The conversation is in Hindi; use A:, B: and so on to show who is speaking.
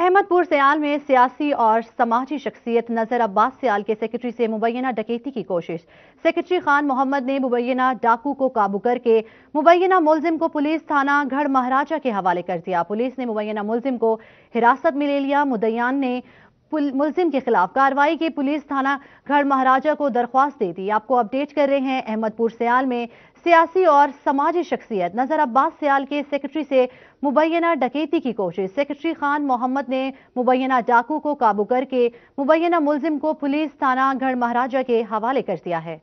A: अहमदपुर सयाल में सियासी और समाजी शख्सियत नजर अब्बास सयाल के सेक्रेटरी से मुबैना डकैती की कोशिश सेक्रेटरी खान मोहम्मद ने मुबैना डाकू को काबू करके मुबैना मुलजिम को पुलिस थाना गढ़ महाराजा के हवाले कर दिया पुलिस ने मुबैना मुलजिम को हिरासत में ले लिया मुदैन ने मुलिम के खिलाफ कार्रवाई की पुलिस थाना घर महाराजा को दरख्वास्त दे दी आपको अपडेट कर रहे हैं अहमदपुर सयाल में सियासी और समाजी शख्सियत नजर अब्बास सयाल के सेक्रेटरी से मुबैना डकैती की कोशिश सेक्रेटरी खान मोहम्मद ने मुबैना डाकू को काबू करके मुबैना मुलिम को पुलिस थाना घर महाराजा के हवाले कर दिया है